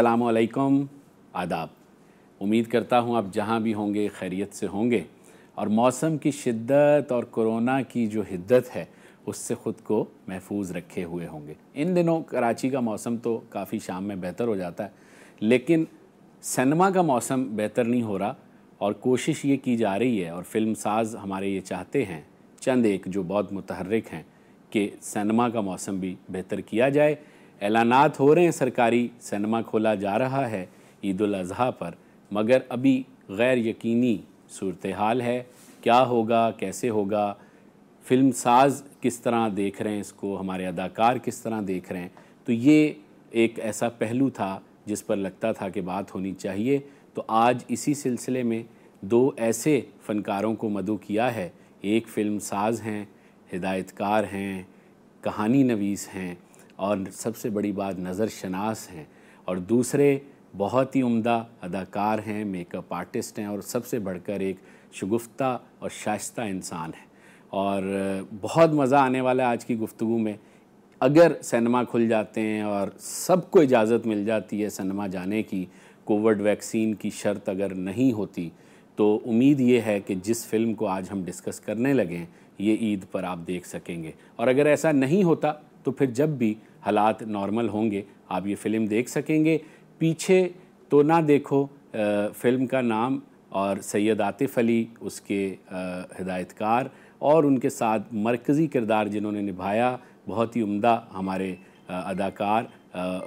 असलकम आदाब उम्मीद करता हूँ आप जहाँ भी होंगे खैरियत से होंगे और मौसम की शिद्दत और कोरोना की जो हिद्दत है उससे ख़ुद को महफूज रखे हुए होंगे इन दिनों कराची का मौसम तो काफ़ी शाम में बेहतर हो जाता है लेकिन सिनेमा का मौसम बेहतर नहीं हो रहा और कोशिश ये की जा रही है और फिल्म साज हमारे ये चाहते हैं चंद एक जो बहुत मुतहरक हैं कि सिनेमा का मौसम भी बेहतर किया जाए ऐलानात हो रहे हैं सरकारी सिनेमा खोला जा रहा है ईद अजहा पर मगर अभी गैर यकीनी सूरत हाल है क्या होगा कैसे होगा फिल्म साज किस तरह देख रहे हैं इसको हमारे अदाकार किस तरह देख रहे हैं तो ये एक ऐसा पहलू था जिस पर लगता था कि बात होनी चाहिए तो आज इसी सिलसिले में दो ऐसे फ़नकारों को मदु किया है एक फ़िल्म साज हैं हिदायतकार हैं कहानी नवीस हैं और सबसे बड़ी बात नज़रशनास हैं और दूसरे बहुत ही उम्दा अदाकार हैं मेकअप आर्टिस्ट हैं और सबसे बढ़कर एक शगुफ्ता और शाइस्ता इंसान है और बहुत मज़ा आने वाला है आज की गुफ्तु में अगर सिनेमा खुल जाते हैं और सबको इजाज़त मिल जाती है सिनेमा जाने की कोविड वैक्सीन की शर्त अगर नहीं होती तो उम्मीद ये है कि जिस फिल्म को आज हम डिस्कस करने लगें ये ईद पर आप देख सकेंगे और अगर ऐसा नहीं होता तो फिर जब भी हालात नॉर्मल होंगे आप ये फ़िल्म देख सकेंगे पीछे तो ना देखो फ़िल्म का नाम और सैयद आतिफ़ अली उसके हिदायतकार और उनके साथ मरकज़ी किरदार जिन्होंने निभाया बहुत ही उम्दा हमारे अदाकार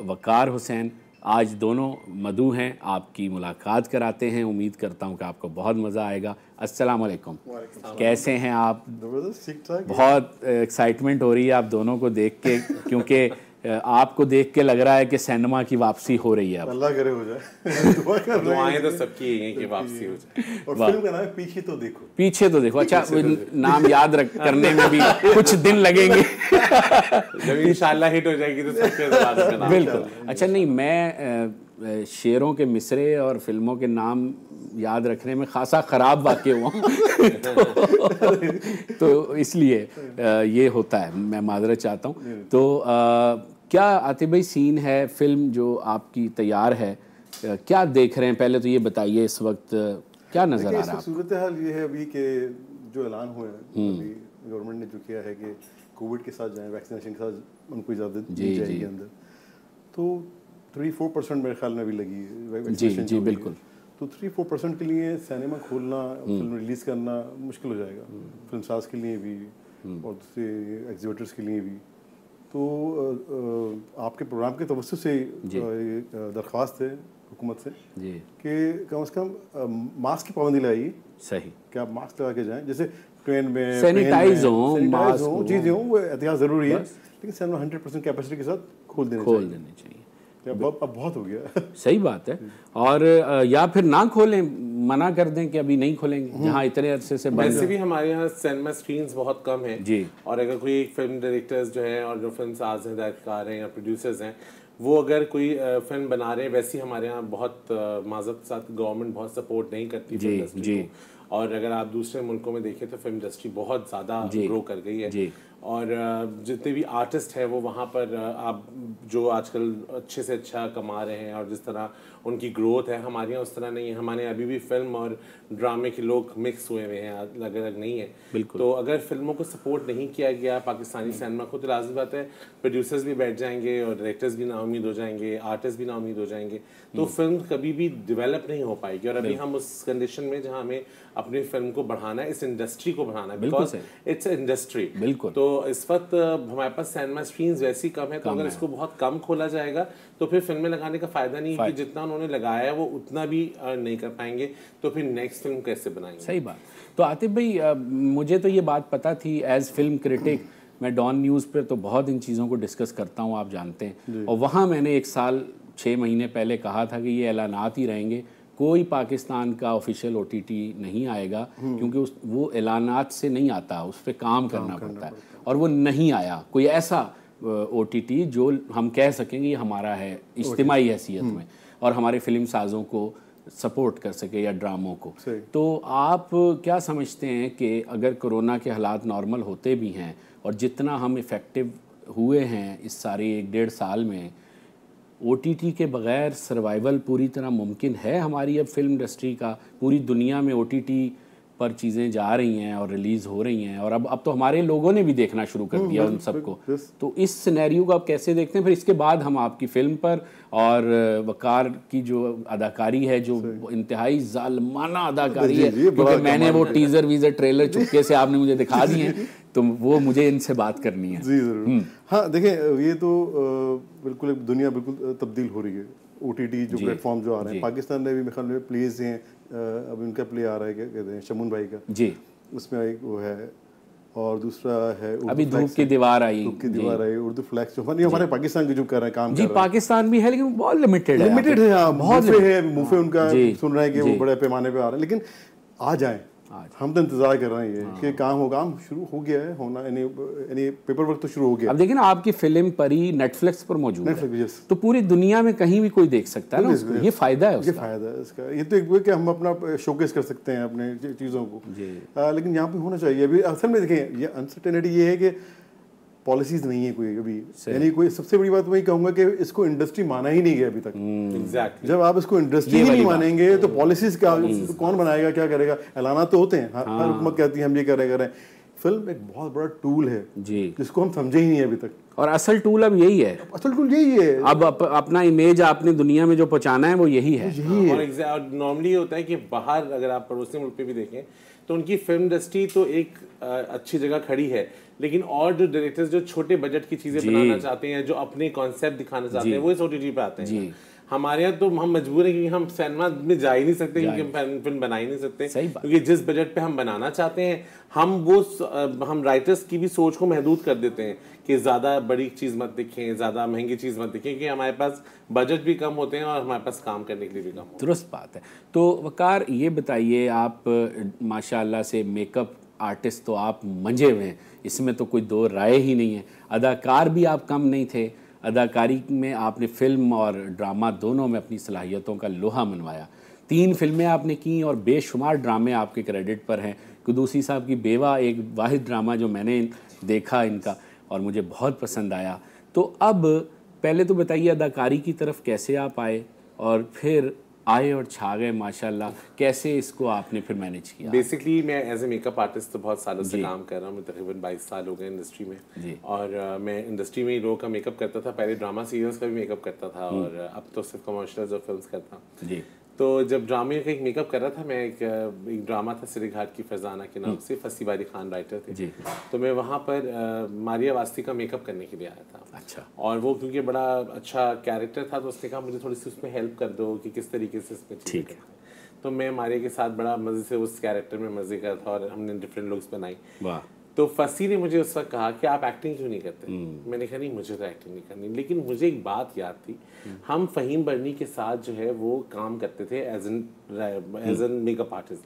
वक़ार हुसैन आज दोनों मधु हैं आपकी मुलाकात कराते हैं उम्मीद करता हूँ कि आपको बहुत मज़ा आएगा अस्सलाम वालेकुम कैसे हैं आप बहुत एक्साइटमेंट हो रही है आप दोनों को देख के क्योंकि आपको देख के लग रहा है कि सिनेमा की वापसी हो रही है अल्लाह करे हो जाए दुआएं तो सबकी यही है कि वापसी हो जाए और फिल्म का नाम पीछे तो देखो पीछे तो देखो अच्छा तो नाम याद रख करने में भी कुछ दिन लगेंगे जब इंशाल्लाह हिट हो जाएगी तो सबके बिल्कुल अच्छा नहीं मैं शेरों के मिसरे और फिल्मों के नाम याद रखने में खासा ख़राब वाक्य हुआ तो, तो इसलिए ये होता है मैं माजरत चाहता हूँ तो आ, क्या भाई सीन है फिल्म जो आपकी तैयार है क्या देख रहे हैं पहले तो ये बताइए इस वक्त क्या नज़र आ रहा है सूरत हाल ये है अभी के जो ऐलान हुए हैं गवर्नमेंट हम्म। ने जो किया है कि कोविड के साथ जाएं वैक्सीनेशन के साथ उनको इजाज़त दी जाएगी अंदर तो थ्री फोर परसेंट मेरे ख्याल में भी लगी जी जी बिल्कुल तो थ्री फोर परसेंट के लिए सिनेमा खोलना फिल्म हम्म। रिलीज करना मुश्किल हो जाएगा फिल्म हम्म। साज के लिए भी हम्म। और दूसरे एग्जीबिटर्स के लिए भी तो आपके प्रोग्राम के तवस्त से दरख्वास्त है हुकूमत से कि कम अज कम मास्क की पाबंदी लगाइए सही कि आप मास्क लगा के जाए जैसे ट्रेन में सैनिटाइज हो मास्क हो चीज़ें हों वो एहतियात ज़रूरी है लेकिन सिनेमा हंड्रेड परसेंट कैपेसिटी के साथ खोल देने खोल देने चाहिए अब बहुत हो गया सही बात है और या फिर ना खोलें मना कर दें कि अभी नहीं खोलेंगे यहाँ हम्म। इतने अरसे से बंद भी हमारे यहाँ सिनेमा स्क्रीन बहुत कम है जी और अगर कोई फिल्म डायरेक्टर्स जो हैं और जो फिल्म साज हैं हिदायतकार हैं या प्रोड्यूसर्स हैं वो अगर कोई फिल्म बना रहे हैं वैसे हमारे यहाँ बहुत माजब के साथ गवर्नमेंट बहुत सपोर्ट नहीं करती जी जी और अगर आप दूसरे मुल्कों में देखें तो फिल्म इंडस्ट्री बहुत ज़्यादा ग्रो कर गई है और जितने भी आर्टिस्ट हैं वो वहाँ पर आप जो आजकल अच्छे से अच्छा कमा रहे हैं और जिस तरह उनकी ग्रोथ है हमारे यहाँ उस तरह नहीं है हमारे यहाँ अभी भी फिल्म और ड्रामे के लोग मिक्स हुए हुए हैं अलग अलग नहीं है बिल्कुल तो अगर फिल्मों को सपोर्ट नहीं किया गया पाकिस्तानी सिनेमा को तो लाजमी बात है प्रोड्यूसर्स भी बैठ जाएंगे और डायरेक्टर्स भी नाउमीद हो जाएंगे आर्टिस्ट भी नाउमीद हो जाएंगे तो फिल्म कभी भी डिवेलप नहीं हो पाएगी और अभी हम उस कंडीशन में जहाँ हमें अपनी फिल्म को बढ़ाना है इस इंडस्ट्री को बढ़ाना है बिकॉज इट्स इंडस्ट्री बिल्कुल तो इस वक्त हमारे पास सैनमा स्क्रीन वैसी कम है तो अगर इसको बहुत कम खोला जाएगा तो फिर फिल्में लगाने का फायदा नहीं है कि जितना उन्होंने लगाया है वो उतना भी नहीं कर पाएंगे तो फिर नेक्स्ट फिल्म कैसे बनाएंगे सही बात तो आतिफ भाई मुझे तो ये बात पता थी एज फिल्म क्रिटिक मैं डॉन न्यूज़ पर तो बहुत इन चीज़ों को डिस्कस करता हूँ आप जानते हैं और वहाँ मैंने एक साल छः महीने पहले कहा था कि ये ऐलानात ही रहेंगे कोई पाकिस्तान का ऑफिशियल ओ नहीं आएगा हम्म। क्योंकि उस वो ऐलाना से नहीं आता उस पर काम करना पड़ता है और वो नहीं आया कोई ऐसा ओ जो हम कह सकें कि हमारा है इज्तमाही हैसियत हम्म। में और हमारे फिल्म साजों को सपोर्ट कर सके या ड्रामों को तो आप क्या समझते हैं कि अगर कोरोना के हालात नॉर्मल होते भी हैं और जितना हम इफ़ेक्टिव हुए हैं इस सारे एक डेढ़ साल में ओ के बगैर सर्वाइवल पूरी तरह मुमकिन है हमारी अब फिल्म इंडस्ट्री का पूरी दुनिया में ओ पर चीज़ें जा रही हैं और रिलीज़ हो रही हैं और अब अब तो हमारे लोगों ने भी देखना शुरू कर हम्म, दिया उन सबको तो इस सिनेरियो को आप कैसे देखते हैं फिर इसके बाद हम आपकी फिल्म पर और वकार की जो अदाकारी है जो इंतहाई जालमाना अदाकारी है क्योंकि मैंने वो टीज़र वीज़र ट्रेलर चुपके से आपने मुझे दिखा दिए तो वो मुझे इनसे बात करनी है जी जरूर हम्म। हाँ देखिए ये तो बिल्कुल दुनिया बिल्कुल तब्दील हो रही है ओ जो प्लेटफॉर्म जो आ रहे हैं पाकिस्तान में भी मेरे प्लेज हैं अब उनका प्ले आ रहा है क्या कहते हैं शमुन भाई का जी उसमें एक वो है और दूसरा है अभी धूप की दीवार आई धूप की दीवार आई उर्दू फ्लैक्स जो हमारे पाकिस्तान के जो कर रहे हैं काम जी पाकिस्तान भी है लेकिन बहुत लिमिटेड लिमिटेड है हाँ, बहुत है मुफे हाँ। उनका सुन रहे हैं कि वो बड़े पैमाने पे आ रहे हैं लेकिन आ जाए हम तो इंतजार कर रहे हैं हाँ। कि काम हो काम शुरू हो गया है होना यानी यानी पेपर वर्क तो शुरू हो गया अब देखिए ना आपकी फिल्म परी नेटफ्लिक्स पर मौजूद है तो पूरी दुनिया में कहीं भी कोई देख सकता है ना ये फायदा है ये फायदा है इसका ये तो एक कि हम अपना शोकेस कर सकते हैं अपने चीज़ों को आ, लेकिन यहाँ पे होना चाहिए अभी असल में देखें ये अनसर्टेनिटी ये है कि पॉलिसीज नहीं है कोई अभी यानी कोई सबसे बड़ी बात तो मैं कहूंगा कि इसको इंडस्ट्री माना ही नहीं गया अभी तक हम्म। exactly. जब आप इसको इंडस्ट्री ही नहीं मानेंगे तो पॉलिसीज का हम्म। कौन बनाएगा क्या करेगा ऐलाना तो होते हैं हर हाँ। हुकूमत कहती है हम ये कर रहे हैं फिल्म एक बहुत बड़ा टूल है जी जिसको हम समझे ही नहीं अभी तक और असल टूल अब यही है असल टूल यही है अब अप, अपना इमेज आपने दुनिया में जो पहुंचाना है वो यही है यही है और नॉर्मली होता है कि बाहर अगर आप पड़ोसी मुल्क पे भी देखें तो उनकी फिल्म इंडस्ट्री तो एक अच्छी जगह खड़ी है लेकिन और जो डायरेक्टर्स जो छोटे बजट की चीजें बनाना चाहते हैं जो अपने कॉन्सेप्ट दिखाना चाहते हैं वो इस ओटीटी पे आते हैं हमारे यहाँ तो हम मजबूर हैं क्योंकि हम सिनेमा में जा ही नहीं सकते क्योंकि हम फिल्म फिल्म बना ही नहीं सकते क्योंकि जिस बजट पे हम बनाना चाहते हैं हम वो हम राइटर्स की भी सोच को महदूद कर देते हैं कि ज़्यादा बड़ी चीज़ मत दिखें ज़्यादा महंगी चीज़ मत दिखें क्योंकि हमारे पास बजट भी कम होते हैं और हमारे पास काम करने के लिए भी कम दुरुस्त बात है तो वकार ये बताइए आप माशाला से मेकअप आर्टिस्ट तो आप मंजे हुए हैं इसमें तो कोई दो राय ही नहीं है अदाकार भी आप कम नहीं थे अदाकारी में आपने फिल्म और ड्रामा दोनों में अपनी सलाहियतों का लोहा मनवाया तीन फिल्में आपने की और बेशुमार ड्रामे आपके क्रेडिट पर हैं कुदूसी साहब की बेवा एक वाहिद ड्रामा जो मैंने देखा इनका और मुझे बहुत पसंद आया तो अब पहले तो बताइए अदाकारी की तरफ कैसे आप आए और फिर आए और छा गए माशाल्लाह कैसे इसको आपने फिर मैनेज किया बेसिकली मैं एज ए मेकअप आर्टिस्ट तो बहुत सालों से काम कर रहा हूँ तकरीबन बाईस साल हो गए इंडस्ट्री में और uh, मैं इंडस्ट्री में ही लोगों का मेकअप करता था पहले ड्रामा सीरियल्स का भी मेकअप करता था और अब तो सिर्फ कमर्शल और फिल्म करता हूँ तो जब ड्रामे का एक मेकअप कर रहा था मैं एक एक ड्रामा था सिरेघाट की फैजाना के नाम हम्म। से फसी बारी खान राइटर थे जी। तो मैं वहाँ पर आ, मारिया वास्ती का मेकअप करने के लिए आया था अच्छा और वो क्योंकि बड़ा अच्छा कैरेक्टर था तो उसने कहा मुझे थोड़ी सी उसमें हेल्प कर दो कि किस तरीके से इसमें ठीक है तो मैं मारिया के साथ बड़ा मज़े से उस कैरेक्टर में मज़े कर था और हमने डिफरेंट लुक्स बनाई तो फसी ने मुझे उस वक्त कहा कि आप एक्टिंग क्यों नहीं करते हम्म। मैंने कहा नहीं मुझे तो एक्टिंग नहीं करनी लेकिन मुझे एक बात याद थी हम्म। हम फ़हीम बर्नी के साथ जो है वो काम करते थे as an as an makeup artist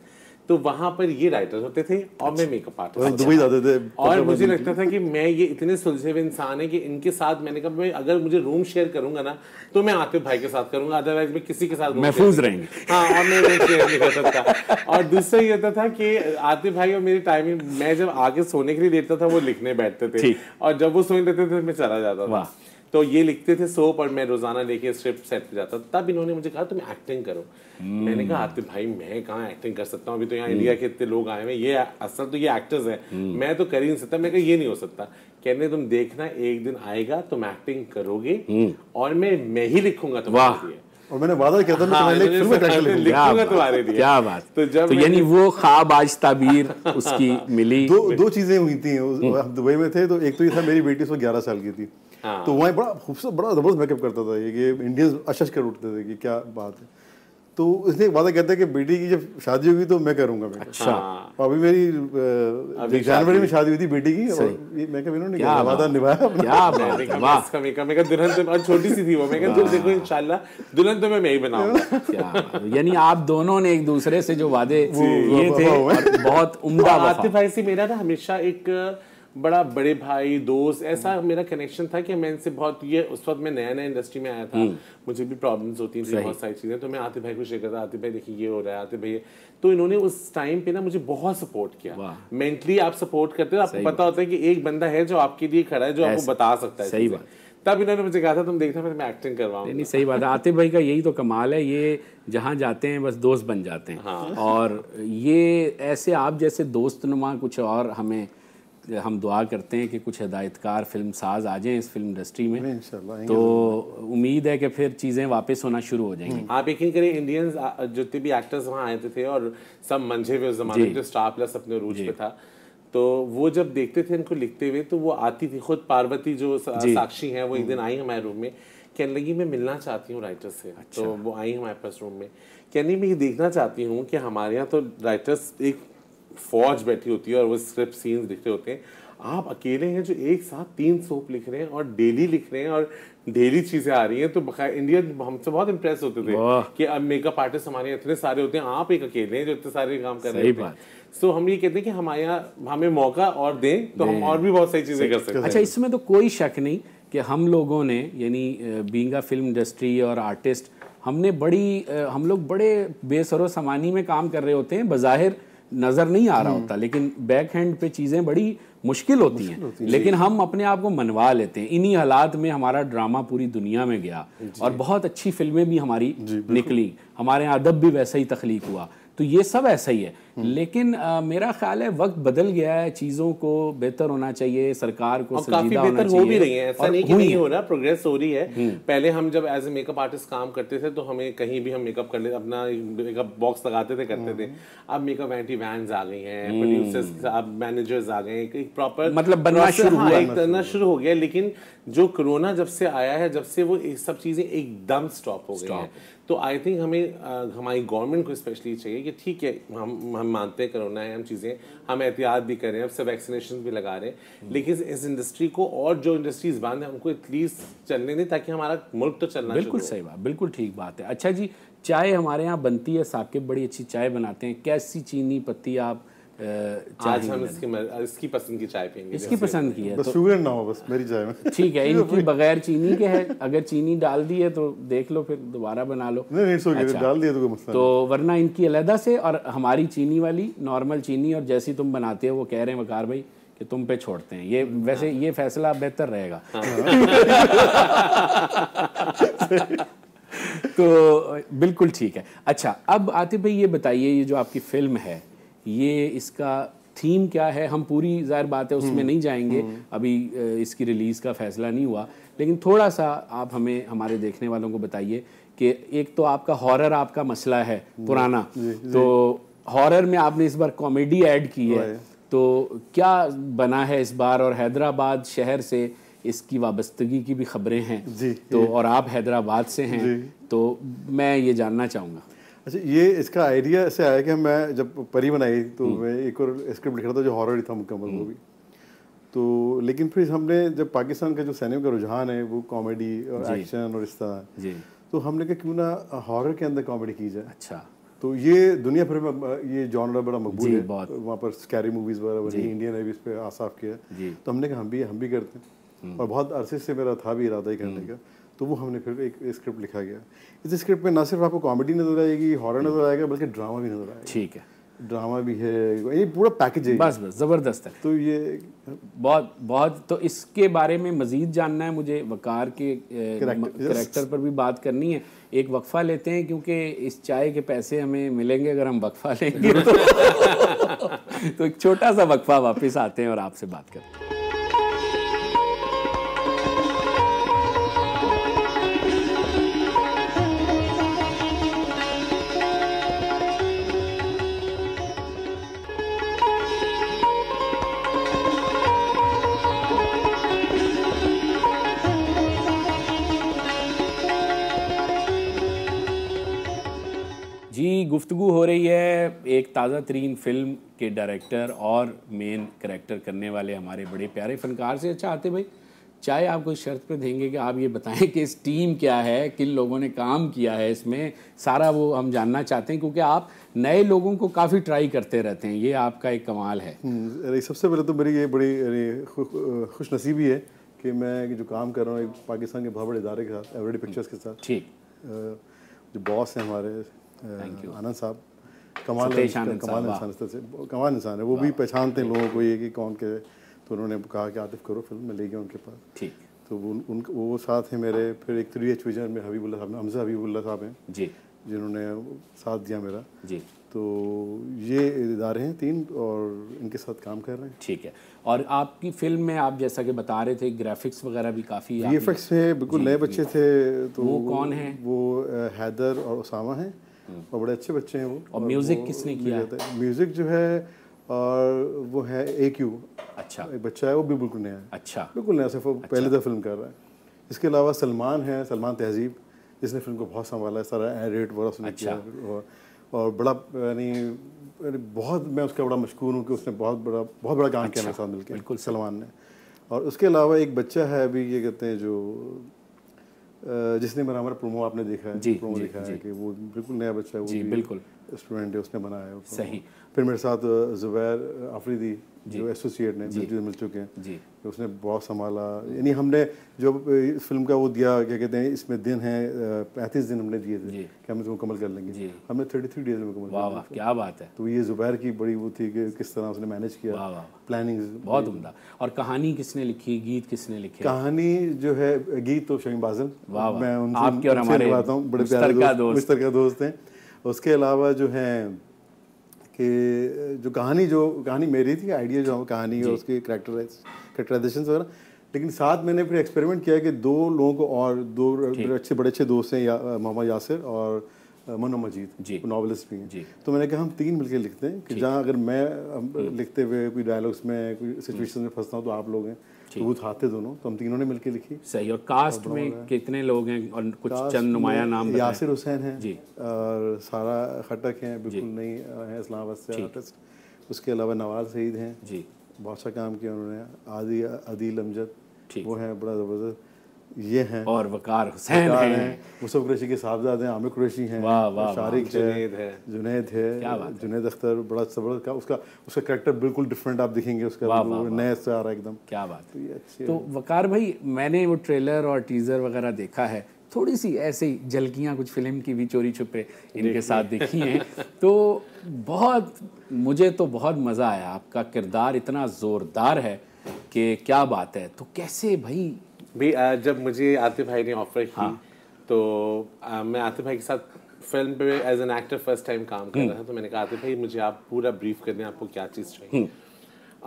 तो वहां पर ये राइटर्स होते थे और मैं मेकअप अच्छा। आर्टिस्ट तो दुबई जाते थे और मुझे लगता था कि मैं ये इतने सुलझे हुए इंसान है कि इनके साथ मैंने कहा मैं अगर मुझे रूम शेयर करूंगा ना तो मैं आतिफ भाई के साथ करूंगा अदरवाइज मैं किसी के साथ महफूज रहेंगे हाँ और मैं शेयर नहीं कर सकता और दूसरा ये होता था कि आतिफ भाई और मेरी टाइमिंग मैं जब आगे सोने के लिए देता था वो लिखने बैठते थे और जब वो सोने देते थे मैं चला जाता था तो ये लिखते थे सोप और मैं रोजाना लेके स्क्रिप्ट सेट पे जाता तब इन्होंने मुझे कहा तुम एक्टिंग करो hmm. मैंने कहा आते भाई मैं कहाँ एक्टिंग कर सकता हूँ अभी तो यहाँ hmm. हम्म। इंडिया के इतने लोग आए हुए ये असल तो ये एक्टर्स है hmm. मैं तो कर ही नहीं सकता मैं कहा ये नहीं हो सकता कहने तुम देखना एक दिन आएगा तुम एक्टिंग करोगे हम्म। और मैं मैं ही लिखूंगा तुम्हारे और मैंने वादा किया था हाँ, मैं तुम्हारे लिए फिल्म टाइटल लिखूंगा क्या बात तो जब तो यानी वो ख्वाब आज ताबीर उसकी मिली दो दो चीजें हुई थी दुबई में थे तो एक तो ये था मेरी बेटी उसमें ग्यारह साल की थी हाँ। तो वहाँ बड़ा खूबसूरत बड़ा ज़बरदस्त मेकअप करता था ये कि इंडियंस अशश कर उठते थे कि क्या बात है तो उसने एक वादा कहता है कि बेटी की जब शादी होगी तो मैं करूंगा मैं अच्छा हाँ। अभी मेरी जनवरी में शादी हुई थी बेटी की और मैं कहा इन्होंने क्या वादा निभाया अपना क्या कमी कमी का दुल्हन तो और छोटी सी थी वो मैं जो देखो इंशाल्लाह दुल्हन तो मैं मैं ही बनाऊंगा यानी आप दोनों ने एक दूसरे से जो वादे ये थे बहुत उम्दा आतिफ मेरा था हमेशा एक बड़ा बड़े भाई दोस्त ऐसा मेरा कनेक्शन था कि मैं इनसे बहुत ये उस वक्त मैं नया नया इंडस्ट्री में आया था हम्म। मुझे भी प्रॉब्लम्स होती थी बहुत सारी चीज़ें तो मैं आते भाई को शेयर करता आते भाई देखिए ये हो रहा है आते भाई तो इन्होंने उस टाइम पे ना मुझे बहुत सपोर्ट किया मेंटली आप सपोर्ट करते हो आपको पता होता है कि एक बंदा है जो आपके लिए खड़ा है जो आपको बता सकता है सही बात तब इन्होंने मुझे कहा था तुम देखना मैं एक्टिंग करवाऊंगा नहीं सही बात है आते भाई का यही तो कमाल है ये जहाँ जाते हैं बस दोस्त बन जाते हैं हाँ। और ये ऐसे आप जैसे दोस्त नुमा कुछ और हमें हम दुआ करते हैं कि कुछ हदायतकार फिल्म साज आ जाएं इस फिल्म इंडस्ट्री में तो उम्मीद है कि फिर चीज़ें वापस होना शुरू हो जाएंगी हम्म। आप यकीन करें इंडियंस जितने भी एक्टर्स वहाँ आए थे और सब मंझे हुए जमाने जो स्टार प्लस अपने रूज पे था तो वो जब देखते थे इनको लिखते हुए तो वो आती थी खुद पार्वती जो साक्षी हैं वो एक दिन हम्म। आई हमारे रूम में कहने लगी मैं मिलना चाहती हूँ राइटर्स से अच्छा। तो वो आई हमारे पास रूम में कहने मैं ये देखना चाहती हूँ कि हमारे यहाँ तो राइटर्स एक फौज बैठी होती है और वो स्क्रिप्ट सीन्स रहे होते हैं आप अकेले हैं जो एक साथ तीन सोप लिख रहे हैं और डेली लिख रहे हैं और डेली चीजें आ रही हैं तो इंडियन हमसे बहुत इंप्रेस होते थे कि अब मेकअप आर्टिस्ट हमारे इतने सारे होते हैं आप एक अकेले हैं जो इतने सारे काम कर रहे हैं सो हम ये कहते हैं कि हमारे यहाँ हमें मौका और दें तो हम और भी बहुत सारी चीजें कर सकते हैं अच्छा इसमें तो कोई शक नहीं कि हम लोगों ने यानी बींगा फिल्म इंडस्ट्री और आर्टिस्ट हमने बड़ी हम लोग बड़े बेसरो समानी में काम कर रहे होते हैं बज़ाहिर नज़र नहीं आ रहा हम्म। होता लेकिन बैक हैंड पे चीज़ें बड़ी मुश्किल होती हैं लेकिन हम अपने आप को मनवा लेते हैं इन्हीं हालात में हमारा ड्रामा पूरी दुनिया में गया और बहुत अच्छी फिल्में भी हमारी निकली हमारे यहाँ अदब भी वैसा ही तखलीक हुआ तो ये सब ऐसा ही है हम्म। लेकिन आ, मेरा ख्याल है वक्त बदल गया है चीजों को बेहतर होना चाहिए सरकार को काफी बेहतर हो भी रही है ऐसा नहीं कि नहीं हो रहा प्रोग्रेस हो रही है हम्म। पहले हम जब एज ए मेकअप आर्टिस्ट काम करते थे तो हमें कहीं भी हम मेकअप कर ले अपना मेकअप बॉक्स लगाते थे करते थे हम्म। अब मेकअप एंटी वैन आ गई है प्रोड्यूसर्स अब मैनेजर्स आ गए प्रॉपर मतलब बनना शुरू हाँ, करना शुरू हो गया लेकिन जो कोरोना जब से आया है जब से वो सब चीजें एकदम स्टॉप हो गई है तो आई थिंक हमें हमारी गवर्नमेंट को स्पेशली चाहिए कि ठीक है हम हम मानते हैं करोना है हम चीज़ें हम एहतियात भी कर रहे हैं अब सब वैक्सीनेशन भी लगा रहे हैं लेकिन इस इंडस्ट्री को और जो इंडस्ट्रीज बंद हैं उनको एटलीस्ट चलने दें ताकि हमारा मुल्क तो चलना बिल्कुल सही बात बिल्कुल ठीक बात है अच्छा जी चाय हमारे यहाँ बनती है साकिब बड़ी अच्छी चाय बनाते हैं कैसी चीनी पत्ती आप आज हम इसकी इसकी पसंद की चाय पियेंगे इसकी पसंद की है बस तो शुगर ना हो बस मेरी चाय में ठीक है इनकी बगैर चीनी के है अगर चीनी डाल दी है तो देख लो फिर दोबारा बना लो नहीं नहीं अच्छा, डाल दिया तो कोई मसला तो वरना इनकी अलहदा से और हमारी चीनी वाली नॉर्मल चीनी और जैसी तुम बनाते हो वो कह रहे हैं वकार भाई कि तुम पे छोड़ते हैं ये वैसे हाँ। ये फैसला बेहतर रहेगा हाँ। तो बिल्कुल ठीक है अच्छा अब आतिफ भाई ये बताइए ये जो आपकी फिल्म है ये इसका थीम क्या है हम पूरी जाहिर बात है उसमें हम्म, नहीं जाएंगे हम्म। अभी इसकी रिलीज़ का फैसला नहीं हुआ लेकिन थोड़ा सा आप हमें हमारे देखने वालों को बताइए कि एक तो आपका हॉरर आपका मसला है पुराना जी, जी, तो हॉरर में आपने इस बार कॉमेडी ऐड की है तो क्या बना है इस बार और हैदराबाद शहर से इसकी वाबस्तगी की भी खबरें हैं तो और आप हैदराबाद से हैं तो मैं ये जानना चाहूँगा अच्छा ये इसका आइडिया ऐसे आया कि मैं जब परी बनाई तो हम्म। मैं एक और स्क्रिप्ट लिख रहा था जो हॉरर था मुकम्मल वो हम्म। भी तो लेकिन फिर हमने जब पाकिस्तान का जो सैनिक का रुझान है वो कॉमेडी और एक्शन और इस तरह तो हमने कहा क्यों ना हॉरर के अंदर कॉमेडी की जाए अच्छा तो ये दुनिया भर में ये जॉनर बड़ा मकबूल है वहाँ पर स्कैरी मूवीज़ वगैरह बनी इंडियन है भी इस पर आसाफ किया तो हमने कहा हम भी हम भी करते हैं हम्म। और बहुत अरसे से मेरा था भी इरादा ही करने का तो वो हमने फिर एक स्क्रिप्ट लिखा गया इस स्क्रिप्ट में ना सिर्फ आपको कॉमेडी नजर आएगी हॉरर नजर आएगा बल्कि ड्रामा भी नजर आएगा ठीक है ड्रामा भी है ये पूरा पैकेज है बस बस ज़बरदस्त है तो ये बहुत बहुत तो इसके बारे में मज़ीद जानना है मुझे वकार के करेक्टर पर भी बात करनी है एक वक्फ़ा लेते हैं क्योंकि इस चाय के पैसे हमें मिलेंगे अगर हम वक्फ़ा लेंगे तो, तो एक छोटा सा वक्फ़ा वापस आते हैं और आपसे बात करते हैं जी गुफ्तु हो रही है एक ताज़ा तरीन फिल्म के डायरेक्टर और मेन करेक्टर करने वाले हमारे बड़े प्यारे फनकार से अच्छा आते भाई चाहे आप कोई शर्त पर देंगे कि आप ये बताएं कि इस टीम क्या है किन लोगों ने काम किया है इसमें सारा वो हम जानना चाहते हैं क्योंकि आप नए लोगों को काफ़ी ट्राई करते रहते हैं ये आपका एक कमाल है हम्म, सबसे पहले तो मेरी ये बड़ी खुश नसीबी है कि मैं जो काम कर रहा हूँ पाकिस्तान के बहुत बड़े इदारे के साथ एवरेडी पिक्चर्स के साथ ठीक जो बॉस हैं हमारे आनंद साहब कमाल कमाल इंसान कमाल इंसान है वो भी पहचानते हैं लोगों को ये कि कौन के तो उन्होंने कहा कि आतिफ करो फिल्म में ले गया उनके पास ठीक तो वो उन वो साथ हैं मेरे फिर एक थ्री एच विजन में हबीबुल्ला साहब हमजा हबीबुल्ला साहब हैं जी जिन्होंने साथ दिया मेरा जी तो ये इदारे हैं तीन और इनके साथ काम कर रहे हैं ठीक है और आपकी फिल्म में आप जैसा कि बता रहे थे ग्राफिक्स वगैरह भी काफ़ी है बिल्कुल नए बच्चे थे तो वो कौन है वो हैदर और उसामा हैं और बड़े अच्छे बच्चे हैं वो और, म्यूज़िक किसने किया म्यूज़िक जो है और वो है ए क्यू अच्छा एक बच्चा है वो भी बिल्कुल नया है अच्छा बिल्कुल नया सिर्फ अच्छा। पहले दफ़ा फिल्म कर रहा है इसके अलावा सलमान है सलमान तहजीब जिसने फिल्म को बहुत संभाला है सारा एडिट वगैरह उसने अच्छा। किया और बड़ा यानी बहुत मैं उसका बड़ा मशहूर हूँ कि उसने बहुत बड़ा बहुत बड़ा काम किया अच्छा। मेरे साथ मिलकर बिल्कुल सलमान ने और उसके अलावा एक बच्चा है अभी ये कहते हैं जो जिसने बना हमारा प्रोमो आपने देखा है जी प्रोमो जी, देखा जी, है कि वो बिल्कुल नया बच्चा है वो जी बिल्कुल स्टूडेंट है उसने बनाया है सही फिर मेरे साथ जुबैर आफरीदी जो एसोसिएट ने जी मिल चुके हैं जी तो उसने बहुत संभाला यानी हमने जो इस फिल्म का वो दिया क्या कहते हैं इसमें दिन है पैंतीस दिन हमने दिए थे कि हम इसको मुकम्मल कर लेंगे हमने थर्टी थ्री डेज में मुकम्मल वाह क्या बात है तो ये जुबैर की बड़ी वो थी कि किस तरह उसने मैनेज किया प्लानिंग बहुत उमदा और कहानी किसने लिखी गीत किसने लिखे कहानी जो है गीत तो शमीम बाजल मैं उनसे बात हूँ बड़े प्यारे दोस्त हैं उसके अलावा जो है कि जो कहानी जो कहानी मेरी थी आइडिया जो कहानी और उसके करेक्टराइज करेक्टराइजेशन वगैरह लेकिन साथ मैंने फिर एक्सपेरिमेंट किया कि दो लोगों को और दो अच्छे बड़े अच्छे दोस्त हैं या, मोहम्मद यासिर और मनो मजीद नावलिस्ट भी हैं तो मैंने कहा हम तीन मिलकर लिखते हैं कि जहाँ अगर मैं हम्म। लिखते हुए कोई डायलॉग्स में कोई सिचुएशन में फंसता हूँ तो आप लोग हैं वो आते दोनों तो हम तीनों ने मिलकर लिखी सही और कास्ट में कितने लोग हैं और कुछ चंद नुमाया नाम यासिर हुसैन है जी और सारा खटक हैं बिल्कुल नई है इस्लामाबाद से आर्टिस्ट उसके अलावा नवाज सईद हैं जी बहुत सा काम किया उन्होंने आदि अदील अमजद वो है बड़ा ज़बरदस्त ये हैं और वकार हुसैन हैं है, मुसफ़ कुरैशी के साहबजादे हैं आमिर कुरैशी हैं शारिक है जुनेद है जुनेद अख्तर बड़ा जबरदस्त का उसका उसका करेक्टर बिल्कुल डिफरेंट आप दिखेंगे उसका नया से आ रहा है एकदम क्या बात तो, तो वकार भाई मैंने वो ट्रेलर और टीज़र वगैरह देखा है थोड़ी सी ऐसे ही झलकियाँ कुछ फिल्म की भी चोरी छुपे इनके साथ देखी हैं तो बहुत मुझे तो बहुत मज़ा आया आपका किरदार इतना ज़ोरदार है कि क्या बात है तो कैसे भाई भी आ, जब मुझे आतिफ भाई ने ऑफर की हाँ. तो आ, मैं आतिफ भाई के साथ फिल्म पे as an actor first time काम कर रहा हम्म। था तो मैंने कहा आतिफ भाई मुझे आप पूरा ब्रीफ कर दें आपको क्या चीज़ चाहिए हम्म।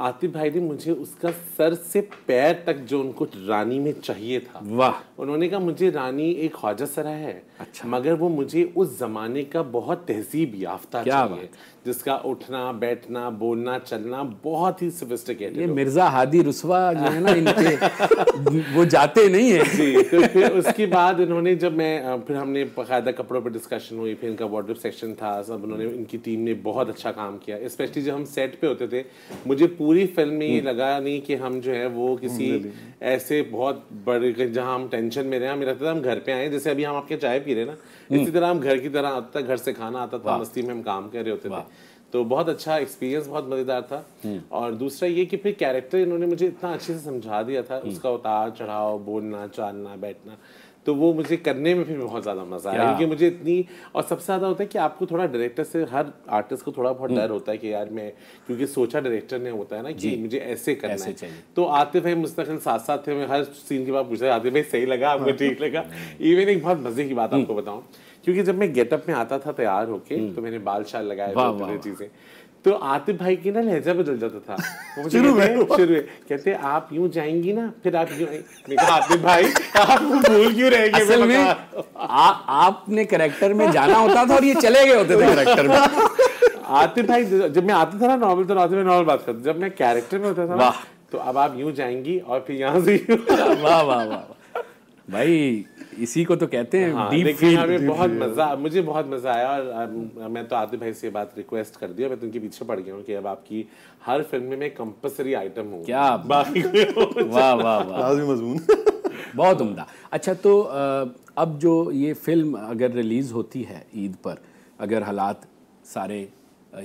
आतिफ भाई ने मुझे उसका सर से पैर तक जो उनको रानी में चाहिए था वाह उन्होंने कहा मुझे रानी एक ख्वाजा सरा है अच्छा मगर वो मुझे उस जमाने का बहुत तहजीब याफ्ता चाहिए जिसका उठना बैठना बोलना चलना बहुत ही सोफिस्टिकेटेड ये मिर्जा हादी रुसवा जो है ना इनके वो जाते नहीं है जी तो फिर उसके बाद इन्होंने जब मैं फिर हमने बाकायदा कपड़ों पर डिस्कशन हुई फिर इनका वार्डरोब सेक्शन था सब उन्होंने इनकी टीम ने बहुत अच्छा काम किया स्पेशली जब हम सेट पे होते थे मुझे पूरी फिल्म में ये हम्म। लगा नहीं कि हम जो है वो किसी हम्म, ऐसे बहुत बड़े जहाँ हम टेंशन में रहे हमें लगता था हम घर पे आए जैसे अभी हम आपके चाय पी रहे ना हम्म। इसी तरह हम घर की तरह आता घर से खाना आता था मस्ती में हम काम कर रहे होते थे तो बहुत अच्छा एक्सपीरियंस बहुत मज़ेदार था हम्म। और दूसरा ये कि फिर कैरेक्टर इन्होंने मुझे इतना अच्छे से समझा दिया था हम्म। उसका उतार चढ़ाव बोलना चालना बैठना तो वो मुझे करने में फिर बहुत ज़्यादा मज़ा आया क्योंकि मुझे इतनी और सबसे ज़्यादा होता है कि आपको थोड़ा डायरेक्टर से हर आर्टिस्ट को थोड़ा बहुत हम्म। डर होता है कि यार मैं क्योंकि सोचा डायरेक्टर ने होता है ना कि मुझे ऐसे करना ऐसे है तो आते भाई मुस्तकिल साथ साथ थे मैं हर सीन के बाद पूछा आते भाई सही लगा आपको हाँ। ठीक लगा इवन एक बहुत मज़े की बात आपको बताऊँ क्योंकि जब मैं गेटअप में आता था तैयार होके हम्म। तो मैंने बाल शाल लगाए थे चीजें तो आतिफ भाई की ना लहजा बदल जाता था शुरू में शुरू में कहते आप यूं जाएंगी ना फिर आप यूं मैं कहा आतिफ भाई आप भूल क्यों रहे असल में आ, आपने करेक्टर में जाना होता था और ये चले गए होते थे करेक्टर में आतिफ भाई जब मैं आता था ना नॉर्मल तो आतिफ भाई नॉवल बात करता जब मैं कैरेक्टर में होता था तो अब आप यूं जाएंगी और फिर यहाँ से वाह वाह वाह भाई इसी को तो कहते हैं हाँ, डीप फील बहुत मजा मुझे बहुत मजा आया और मैं तो आदि भाई से बात रिक्वेस्ट कर दिया मैं तो उनके पीछे पड़ गया हूँ कि अब आपकी हर फिल्म में मैं कंपलसरी आइटम हूँ क्या बाकी वाह वाह वाह मजमून बहुत उम्दा अच्छा तो अब जो ये फिल्म अगर रिलीज़ होती है ईद पर अगर हालात सारे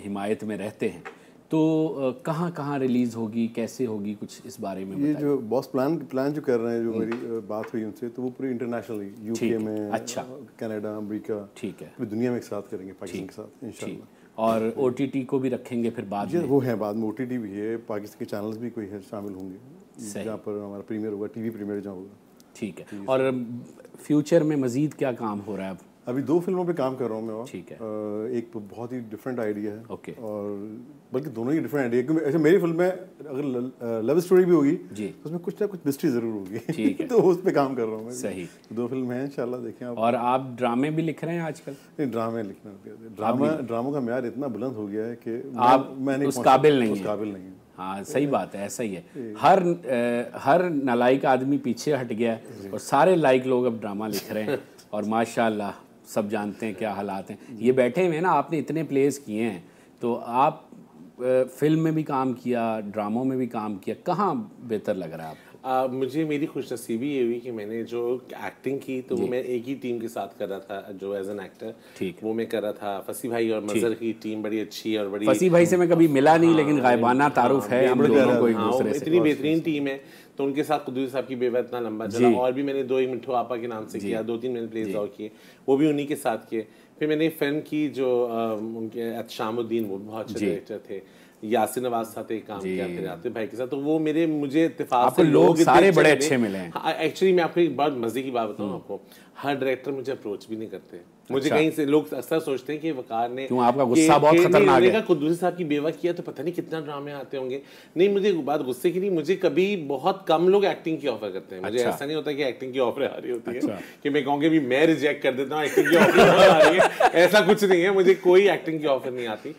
हिमायत में रहते हैं तो कहाँ कहाँ रिलीज़ होगी कैसे होगी कुछ इस बारे में ये जो बॉस प्लान प्लान जो कर रहे हैं जो हम्म। मेरी बात हुई उनसे तो वो पूरी इंटरनेशनली यूके में अच्छा कनाडा अमेरिका ठीक है पूरी दुनिया में एक साथ करेंगे पाकिस्तान के साथ इंशाल्लाह और ओ को भी रखेंगे फिर बाद में वो है बाद में ओ भी है पाकिस्तान के चैनल्स भी कोई है शामिल होंगे जहाँ पर हमारा प्रीमियर होगा टीवी प्रीमियर जहाँ होगा ठीक है तो और फ्यूचर में मज़ीद क्या काम हो रहा है अभी दो फिल्मों पे काम कर रहा हूँ मैं ठीक है एक तो बहुत ही डिफरेंट आइडिया है ओके और बल्कि दोनों ही डिफरेंट आइडिया क्योंकि ऐसे मेरी फिल्म में अगर लव स्टोरी भी होगी जी तो उसमें कुछ ना कुछ मिस्ट्री जरूर होगी तो उस पर काम कर रहा हूँ मैं सही तो दो फिल्म है इनशाला देखें आप और आप ड्रामे भी लिख रहे हैं आजकल नहीं ड्रामे लिखना ड्रामा ड्रामों का म्यार इतना बुलंद हो गया है कि आप मैंने उस काबिल नहीं काबिल नहीं हाँ सही तो- बात है ऐसा ही है हर आ, हर नालायक आदमी पीछे हट गया है और सारे लाइक लोग अब ड्रामा लिख रहे हैं और माशाल्लाह सब जानते हैं क्या हालात हैं ये बैठे हुए हैं ना आपने इतने प्लेस किए हैं तो आप फिल्म में भी काम किया ड्रामों में भी काम किया कहाँ बेहतर लग रहा है आप मुझे मेरी खुशनसीबी ये हुई कि मैंने जो एक्टिंग की तो वो मैं एक ही टीम के साथ कर रहा था जो एज एन एक्टर ठीक वो मैं कर रहा था फसी भाई और मजर की टीम बड़ी अच्छी और बड़ी फसी भाई से मैं कभी मिला नहीं लेकिन हाँ, गायबाना हाँ, तारुफ है हाँ, इतनी बेहतरीन टीम है तो उनके साथ कुदूरी साहब की बेबा इतना लंबा चला और भी मैंने दो एक मिठू आपा के नाम से किया दो तीन मैंने प्लेज और किए वो भी उन्हीं के साथ किए फिर मैंने फिल्म की जो उनके शामुद्दीन वो बहुत अच्छे डायरेक्टर थे यासी नवाज साथ एक काम किया फिर भाई के साथ तो वो मेरे मुझे इतफाक लोग सारे बड़े अच्छे मिले एक्चुअली हाँ, मैं आपको एक मजे की बात बताऊँ हम्म। आपको हर डायरेक्टर मुझे अप्रोच भी नहीं करते मुझे अच्छा। कहीं से लोग अक्सर सोचते हैं कि वकार ने क्यों आपका गुस्सा बहुत खतरनाक है कुदूसी साहब की बेवा किया तो पता नहीं कितना ड्रामे आते होंगे नहीं मुझे बात गुस्से की नहीं मुझे कभी बहुत कम लोग एक्टिंग की ऑफर करते हैं मुझे अच्छा। ऐसा नहीं होता कि एक्टिंग की ऑफर आ रही होती है अच्छा। कि मैं कहूँगी भी मैं रिजेक्ट कर देता हूँ एक्टिंग की ऑफर आ रही है ऐसा कुछ नहीं है मुझे कोई एक्टिंग की ऑफर नहीं आती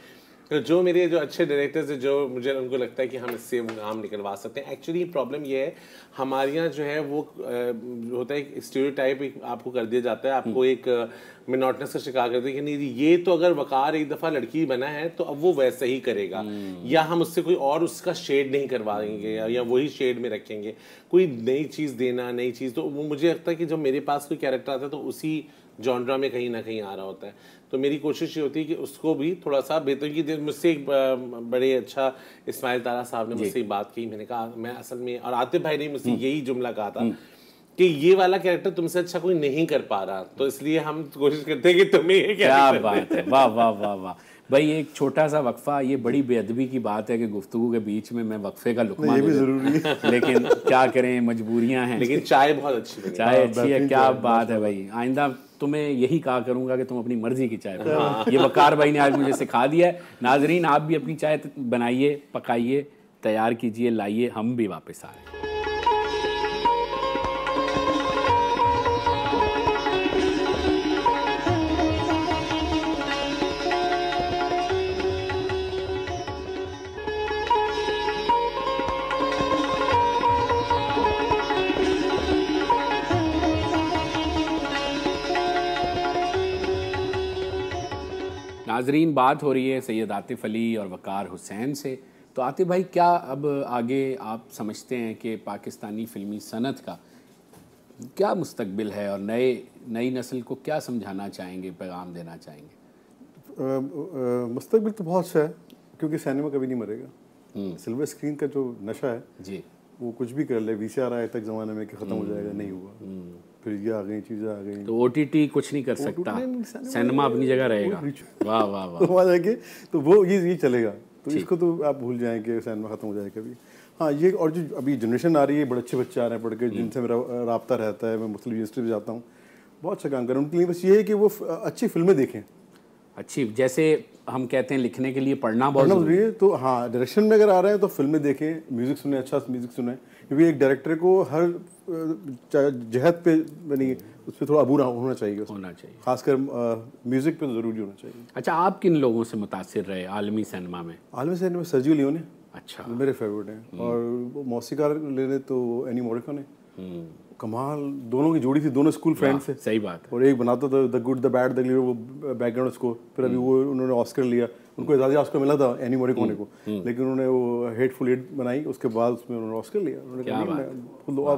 तो जो मेरे जो अच्छे डायरेक्टर्स हैं जो मुझे उनको लगता है कि हम इससे काम निकलवा सकते हैं एक्चुअली प्रॉब्लम ये है हमारे यहाँ जो है वो होता है स्टूडियो टाइप आपको कर दिया जाता है आपको हम्म। एक मिनोटनेस का शिकार करते हैं कि नहीं ये तो अगर वकार एक दफ़ा लड़की बना है तो अब वो वैसे ही करेगा हम्म। या हम उससे कोई और उसका शेड नहीं करवा देंगे या वही शेड में रखेंगे कोई नई चीज़ देना नई चीज़ तो वो मुझे लगता है कि जब मेरे पास कोई कैरेक्टर आता है तो उसी जॉनरा में कहीं ना कहीं आ रहा होता है तो मेरी कोशिश ये होती है कि उसको भी थोड़ा सा बेहतर की मुझसे एक बड़े अच्छा इस्माइल तारा साहब ने मुझसे बात की मैंने कहा मैं असल में और आतिफ भाई ने मुझसे हम्म। यही जुमला कहा था हम्म। कि ये वाला कैरेक्टर तुमसे अच्छा कोई नहीं कर पा रहा तो इसलिए हम कोशिश करते हैं कि तुम्हें क्या बात है वाह वाह वाह वाह भाई एक छोटा सा वक्फा ये बड़ी बेअदबी की बात है कि गुफ्तु के बीच में मैं वक्फे का लुक भी जरूरी है लेकिन क्या करें मजबूरियां हैं लेकिन चाय बहुत अच्छी चाय हाँ, अच्छी है क्या बात है भाई आइंदा तो मैं यही कहा करूंगा कि तुम अपनी मर्जी की चाय बनाओ हाँ। ये वकार भाई ने आज मुझे सिखा दिया है नाजरीन आप भी अपनी चाय बनाइए पकाइए तैयार कीजिए लाइए हम भी वापस आए नाजरीन बात हो रही है सैयद आतिफ़ अली और वक़ार हुसैन से तो आतिफ़ भाई क्या अब आगे आप समझते हैं कि पाकिस्तानी फ़िल्मी सनत का क्या मुस्तबिल है और नए नई नस्ल को क्या समझाना चाहेंगे पैगाम देना चाहेंगे मुस्तबिल तो बहुत अच्छा है क्योंकि सिनेमा कभी नहीं मरेगा हम्म। सिल्वर स्क्रीन का जो नशा है जी वो कुछ भी कर ले वी सी आर आए तक ज़माने में कि ख़त्म हो जाएगा नहीं हुआ हम्म। फिर ये आ गई चीज़ें आ गई तो ओ कुछ नहीं कर सकता सिनेमा अपनी जगह रहेगा वाह वाह वाह तो वहाँ जाके तो वो ये ये चलेगा तो इसको तो आप भूल कि सिनेमा ख़त्म हो जाए कभी हाँ ये और जो अभी जनरेशन आ रही है बड़े अच्छे बच्चे आ रहे हैं पढ़ के हम्म। जिनसे मेरा रबता रहता है मैं मुस्लिम यूनिवर्सिटी में जाता हूँ बहुत अच्छा काम कर उनके लिए बस ये है कि वो अच्छी फिल्में देखें अच्छी जैसे हम कहते हैं लिखने के लिए पढ़ना बहुत जरूरी है तो हाँ डायरेक्शन में अगर आ रहे हैं तो फिल्में देखें म्यूज़िक सुने अच्छा म्यूज़िक सुने क्योंकि एक डायरेक्टर को हर जहत पे यानी उस पर थोड़ा अबूरा होना चाहिए होना चाहिए खासकर म्यूज़िक पे तो ज़रूरी होना चाहिए अच्छा आप किन लोगों से मुतासर रहे आलमी सिनेमा में आलमी सिनेमा में सरजू लियोने अच्छा मेरे फेवरेट हैं हम्म। और मौसीकार ले लें तो एनी मोरिका ने हम्म। कमाल दोनों की जोड़ी थी दोनों स्कूल फ्रेंड्स से सही बात और एक बनाता था the good the bad the वो बैकग्राउंड उसको फिर अभी हम्म। वो उन्होंने ऑस्कर लिया उनको एजाजी ऑस्कर मिला था एनी मोरिकोने को लेकिन उन्होंने वो हेटफुल एट बनाई उसके बाद उसमें उन्होंने ऑस्कर लिया उन्होंने कहा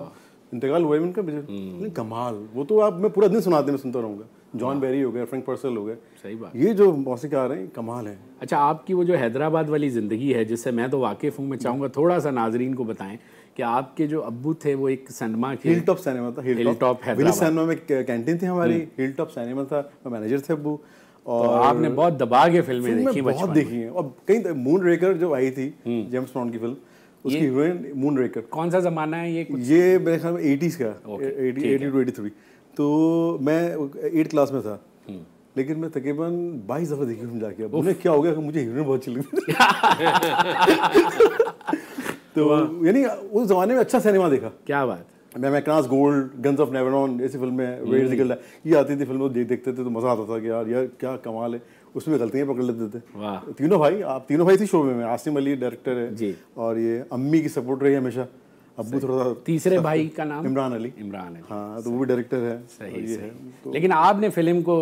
इंतकाल हुआ इनका बिजनेस हम्म। कमाल वो तो आप मैं पूरा दिन सुनाते मैं सुनता रहूँगा जॉन बेरी हो गया फ्रेंक पर्सल हो गया सही बात ये जो मौसी आ रहे हैं कमाल है अच्छा आपकी वो जो हैदराबाद वाली ज़िंदगी है जिससे मैं तो वाकिफ़ हूँ मैं हम्म। चाहूँगा थोड़ा सा नाजरीन को बताएं कि आपके जो अब्बू थे वो एक सिनेमा के हिल टॉप सिनेमा था हिल टॉप विलेज सिनेमा में कैंटीन थी हमारी हिल टॉप सिनेमा था मैं मैनेजर थे अब्बू और तो आपने बहुत दबा के फिल्में देखी बहुत देखी हैं और कई मून रेकर जो आई थी जेम्स हम्म। ब्राउन की फिल्म उसकी हीरोइन मून रेकर कौन सा ज़माना है ये कुछ? ये मेरे ख्याल में एटीज़ का एटी टू एटी थ्री तो मैं एट क्लास में था हम्म। लेकिन मैं तकरीबन बाईस दफ़ा देखी फिल्म जाके उन्हें क्या हो गया कि मुझे हीरोइन बहुत चली तो यानी उस ज़माने में अच्छा सिनेमा देखा क्या बात मैं मैं Mackenna's gold guns of Navarone ऐसी फिल्में वेयर निकल रहा ये आती थी फिल्म देख देखते थे तो मज़ा आता था कि यार यार क्या कमाल है उसमें गलतियां पकड़ लेते थे तीनों भाई आप तीनों भाई थी शो में आसिम अली डायरेक्टर है जी और ये अम्मी की सपोर्ट रही हमेशा अबू थोड़ा तीसरे भाई का नाम इमरान अली इमरान अली हाँ तो वो भी डायरेक्टर है सही ये है तो लेकिन आपने फिल्म को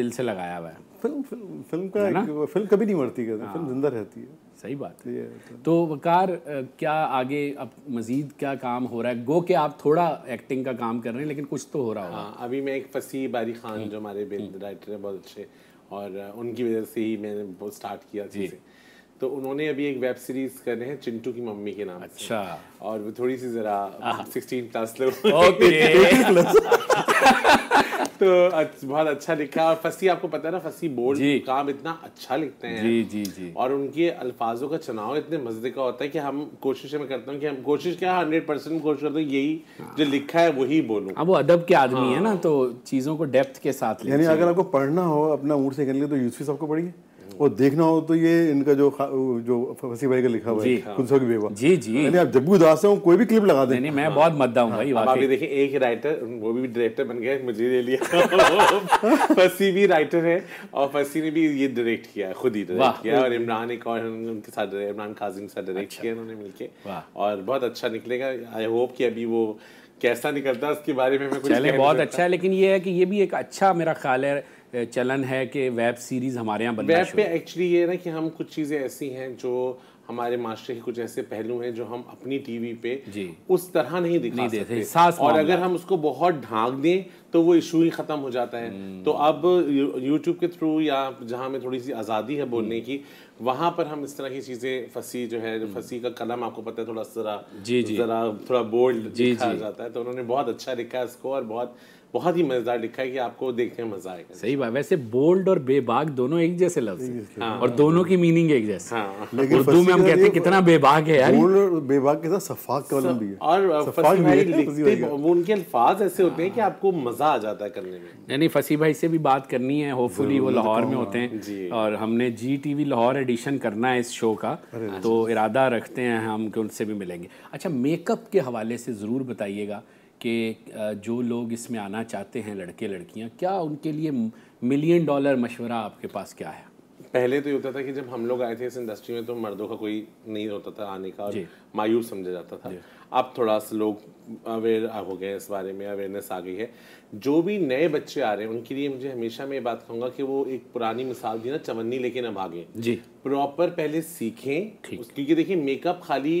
दिल से लगाया हुआ है फिल्म फिल्म फिल्म का ना? फिल्म कभी नहीं मरती कहते फिल्म हाँ। जिंदा रहती है सही बात है तो।, तो वकार क्या आगे अब मज़ीद क्या काम हो रहा है गो के आप थोड़ा एक्टिंग का काम कर रहे हैं लेकिन कुछ तो हो रहा है हाँ, अभी मैं एक फसी बारी खान जो हमारे डायरेक्टर हम्म। है बहुत अच्छे और उनकी वजह से ही मैंने वो स्टार्ट किया चीज़ें तो उन्होंने अभी एक वेब सीरीज कर रहे हैं चिंटू की मम्मी के नाम अच्छा और वो थोड़ी सी जरा सिक्सटीन प्लस लोग तो बहुत अच्छा लिखा और फसी आपको पता है ना फसी बोर्ड काम इतना अच्छा लिखते हैं जी जी जी और उनके अल्फाजों का चुनाव इतने मजे का होता है कि हम कोशिश में करता हूँ कि हम कोशिश क्या हंड्रेड परसेंट कोशिश करते हैं यही हाँ। जो लिखा है वही बोलूँ अब वो अदब के आदमी है हाँ। ना तो चीज़ों को डेप्थ के साथ यानी अगर आपको पढ़ना हो अपना ऊँट से लिया तो यूसफी साहब को पढ़िए और देखना हो तो ये इनका जो जो फसी भाई का लिखा हुआ है हाँ। जी जी यानी आप जब भी उदास हो कोई भी क्लिप लगा दें नहीं मैं बहुत मद्दा हूँ हाँ। भाई वाकई देखिए एक राइटर वो भी डायरेक्टर बन गया मुझे ले लिया फसी भी राइटर है और फसी ने भी ये डायरेक्ट किया है खुद ही डायरेक्ट किया और इमरान एक और उनके साथ इमरान खाजिम के साथ डायरेक्ट अच्छा। किया उन्होंने मिलके और बहुत अच्छा निकलेगा आई होप की अभी वो कैसा निकलता है उसके बारे में मैं कुछ बहुत अच्छा है लेकिन ये है कि ये भी एक अच्छा मेरा ख्याल है चलन है कि वेब सीरीज हमारे यहाँ वेब पे एक्चुअली ये ना कि हम कुछ चीज़ें ऐसी हैं जो हमारे माशरे के कुछ ऐसे पहलू हैं जो हम अपनी टीवी पे जी उस तरह नहीं दिखा नहीं सकते सास और अगर हम उसको बहुत ढांक दें तो वो इशू ही ख़त्म हो जाता है हम्म। तो अब यूट्यूब के थ्रू या जहाँ में थोड़ी सी आज़ादी है बोलने हम्म। की वहां पर हम इस तरह की चीज़ें फसी जो है हम्म। फसी का कलम आपको पता है थोड़ा जी जी ज़रा थोड़ा बोल्ड जी, जी जाता है तो उन्होंने बहुत अच्छा लिखा है इसको और बहुत बहुत ही मजेदार लिखा है कि आपको देखने में मजा आएगा सही बात वैसे बोल्ड और बेबाग दोनों एक जैसे लफ्ज हैं हाँ। और दोनों की मीनिंग एक जैसे हाँ। उर्दू में हम कहते हैं कितना बेबाग है यार बोल्ड और बेबाग के साथ सफाक का मतलब भी है और फसी भाई लिखते वो उनके अल्फाज ऐसे होते हैं कि आपको मजा आ जाता है करने में यानी फसी भाई से भी बात करनी है होपफुली वो लाहौर में हाँ। होते हैं और हमने जी टीवी लाहौर एडिशन करना है इस शो का तो इरादा रखते हैं हम कि उनसे भी मिलेंगे अच्छा मेकअप के हवाले से ज़रूर बताइएगा कि जो लोग इसमें आना चाहते हैं लड़के लड़कियां क्या उनके लिए मिलियन डॉलर मशवरा आपके पास क्या है पहले तो ये होता था कि जब हम लोग आए थे इस इंडस्ट्री में तो मर्दों का कोई नहीं होता था आने का और मायूस समझा जाता था अब थोड़ा सा लोग अवेयर हो गए इस बारे में अवेयरनेस आ गई है जो भी नए बच्चे आ रहे हैं उनके लिए मुझे हमेशा मैं ये बात कहूंगा कि वो एक पुरानी मिसाल दी ना चवन्नी लेके ना भागे जी प्रॉपर पहले सीखें क्योंकि देखिए मेकअप खाली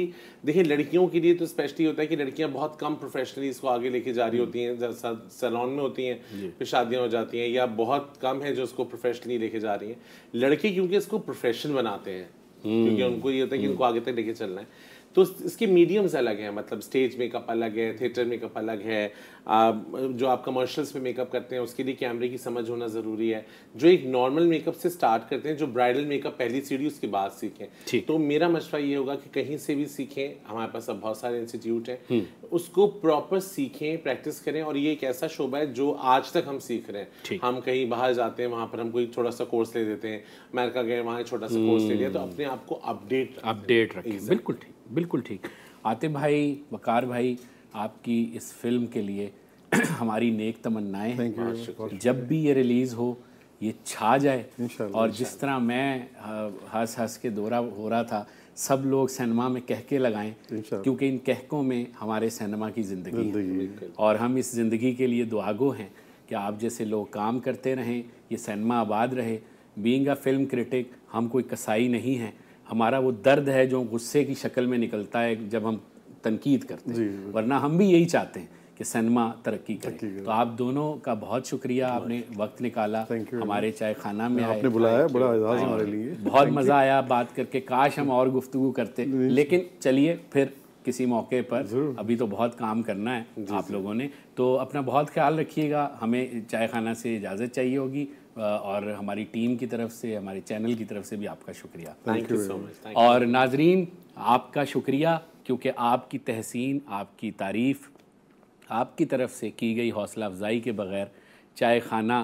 देखिए लड़कियों के लिए तो स्पेशली होता है कि लड़कियां बहुत कम प्रोफेशनली इसको आगे लेके जा रही होती हैं सैलॉन में होती हैं फिर शादियां हो जाती हैं या बहुत कम है जो उसको प्रोफेशनली लेके जा रही हैं लड़के क्योंकि इसको प्रोफेशन बनाते हैं हम्म। क्योंकि उनको ये होता है कि हम्म। उनको आगे तक लेके चलना है तो इसके मीडियम्स अलग हैं मतलब स्टेज मेकअप अलग है थिएटर मेकअप अलग है जो आप कमर्शियल्स में मेकअप करते हैं उसके लिए कैमरे की समझ होना ज़रूरी है जो एक नॉर्मल मेकअप से स्टार्ट करते हैं जो ब्राइडल मेकअप पहली सीढ़ी उसके बाद सीखें तो मेरा मशवरा ये होगा कि कहीं से भी सीखें हमारे पास अब बहुत सारे इंस्टीट्यूट हैं हम्म। उसको प्रॉपर सीखें प्रैक्टिस करें और ये एक ऐसा शोबा है जो आज तक हम सीख रहे हैं हम कहीं बाहर जाते हैं वहाँ पर हम कोई थोड़ा सा कोर्स ले देते हैं अमेरिका गए वहाँ छोटा सा कोर्स हम्म। ले लिया तो अपने आप को अपडेट अपडेट रखें बिल्कुल ठीक बिल्कुल ठीक आते भाई वकार भाई आपकी इस फिल्म के लिए हमारी नेक तमन्नाएं हैं जब भी ये रिलीज़ हो ये छा जाए और जिस तरह मैं हंस हंस के दौरा हो रहा था सब लोग सिनेमा में कहके लगाएं क्योंकि इन कहकों में हमारे सिनेमा की ज़िंदगी और हम इस ज़िंदगी के लिए दुआगो हैं कि आप जैसे लोग काम करते रहें ये सिनेमा आबाद रहे बींग अ फिल्म क्रिटिक हम कोई कसाई नहीं है हमारा वो दर्द है जो गुस्से की शक्ल में निकलता है जब हम तनकीद करते हैं वरना हम भी यही चाहते हैं कि सिनेमा तरक्की करे तो आप दोनों का बहुत शुक्रिया आपने वक्त निकाला हमारे चाय खाना में आपने बुलाया बड़ा हमारे लिए बहुत मज़ा आया बात करके काश हम और गुफ्तु करते लेकिन चलिए फिर किसी मौके पर अभी तो बहुत काम करना है आप लोगों ने तो अपना बहुत ख्याल रखिएगा हमें चाय खाना से इजाज़त चाहिए होगी और हमारी टीम की तरफ से हमारे चैनल की तरफ से भी आपका शुक्रिया थैंक यू सो मच और नाजरीन आपका शुक्रिया क्योंकि आपकी तहसीन आपकी तारीफ़ आपकी तरफ से की गई हौसला अफजाई के बग़ैर चाय खाना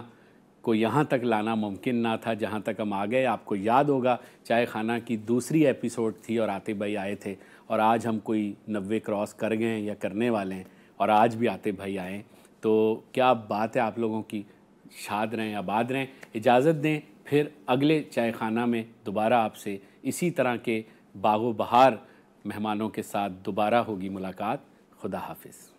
को यहाँ तक लाना मुमकिन ना था जहाँ तक हम आ गए आपको याद होगा चाय खाना की दूसरी एपिसोड थी और आते भाई आए थे और आज हम कोई नब्बे क्रॉस कर गए हैं या करने वाले हैं और आज भी आते भाई आए तो क्या बात है आप लोगों की शाद रहें आबाद रहें इजाज़त दें फिर अगले चाय खाना में दोबारा आपसे इसी तरह के बागो बहार मेहमानों के साथ दोबारा होगी मुलाकात खुदा हाफिज़